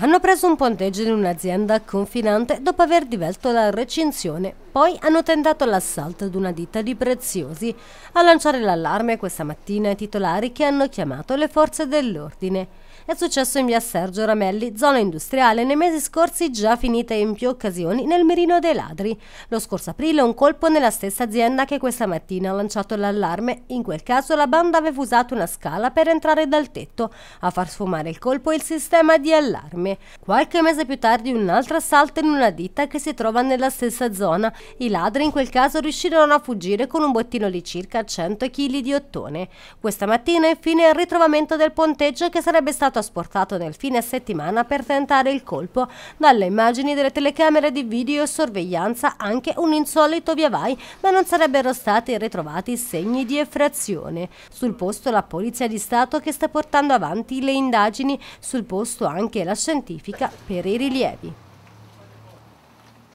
Hanno preso un ponteggio in un'azienda confinante dopo aver divelto la recinzione, poi hanno tentato l'assalto ad una ditta di preziosi. A lanciare l'allarme questa mattina i titolari che hanno chiamato le forze dell'ordine. È successo in via Sergio Ramelli, zona industriale, nei mesi scorsi già finita in più occasioni nel mirino dei ladri. Lo scorso aprile un colpo nella stessa azienda che questa mattina ha lanciato l'allarme. In quel caso la banda aveva usato una scala per entrare dal tetto, a far sfumare il colpo e il sistema di allarme insieme. Qualche mese più tardi un altro assalto in una ditta che si trova nella stessa zona. I ladri in quel caso riuscirono a fuggire con un bottino di circa 100 kg di ottone. Questa mattina infine il ritrovamento del ponteggio che sarebbe stato asportato nel fine settimana per tentare il colpo. Dalle immagini delle telecamere di video e sorveglianza anche un insolito via vai, ma non sarebbero stati ritrovati segni di effrazione. Sul posto la Polizia di Stato che sta portando avanti le indagini, sul posto anche la sceneggiatura scientifica per i rilievi.